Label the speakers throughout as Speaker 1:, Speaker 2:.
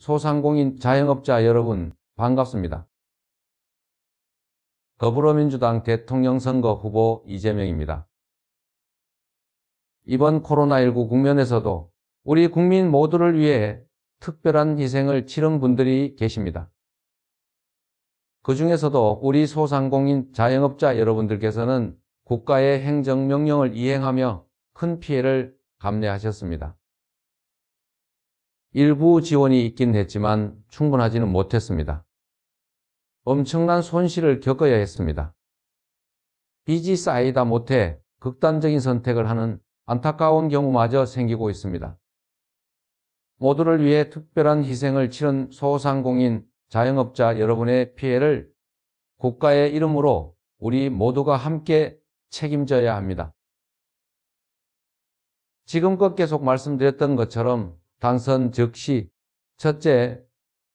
Speaker 1: 소상공인 자영업자 여러분 반갑습니다. 더불어민주당 대통령 선거 후보 이재명입니다. 이번 코로나19 국면에서도 우리 국민 모두를 위해 특별한 희생을 치른 분들이 계십니다. 그 중에서도 우리 소상공인 자영업자 여러분들께서는 국가의 행정명령을 이행하며 큰 피해를 감내하셨습니다. 일부 지원이 있긴 했지만 충분하지는 못했습니다. 엄청난 손실을 겪어야 했습니다. 빚이 쌓이다 못해 극단적인 선택을 하는 안타까운 경우마저 생기고 있습니다. 모두를 위해 특별한 희생을 치른 소상공인, 자영업자 여러분의 피해를 국가의 이름으로 우리 모두가 함께 책임져야 합니다. 지금껏 계속 말씀드렸던 것처럼 당선 즉시 첫째,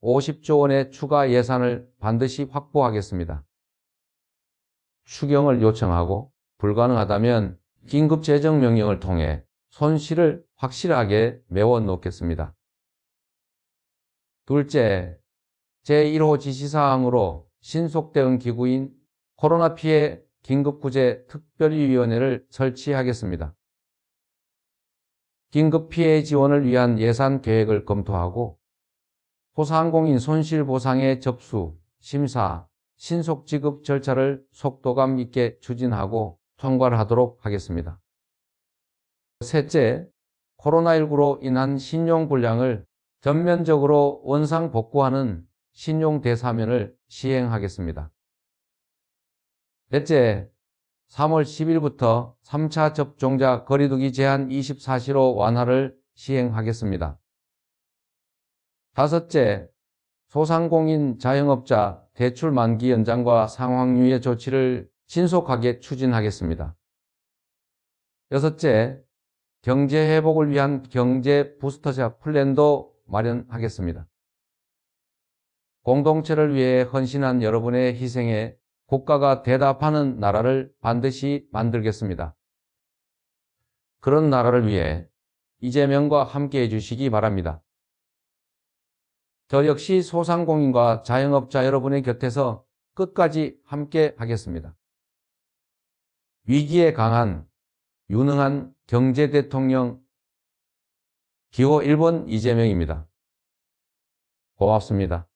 Speaker 1: 50조 원의 추가 예산을 반드시 확보하겠습니다. 추경을 요청하고 불가능하다면 긴급재정명령을 통해 손실을 확실하게 메워놓겠습니다. 둘째, 제1호 지시사항으로 신속대응기구인 코로나 피해 긴급구제특별위원회를 설치하겠습니다. 긴급 피해 지원을 위한 예산 계획을 검토하고 소상공인 손실보상의 접수, 심사, 신속 지급 절차를 속도감 있게 추진하고 통과를 하도록 하겠습니다. 셋째, 코로나19로 인한 신용 불량을 전면적으로 원상 복구하는 신용 대사면을 시행하겠습니다. 넷째, 3월 10일부터 3차 접종자 거리두기 제한 24시로 완화를 시행하겠습니다. 다섯째, 소상공인 자영업자 대출 만기 연장과 상황유예 조치를 신속하게 추진하겠습니다. 여섯째, 경제 회복을 위한 경제 부스터샷 플랜도 마련하겠습니다. 공동체를 위해 헌신한 여러분의 희생에 국가가 대답하는 나라를 반드시 만들겠습니다. 그런 나라를 위해 이재명과 함께 해주시기 바랍니다. 저 역시 소상공인과 자영업자 여러분의 곁에서 끝까지 함께 하겠습니다. 위기에 강한 유능한 경제 대통령 기호 1번 이재명입니다. 고맙습니다.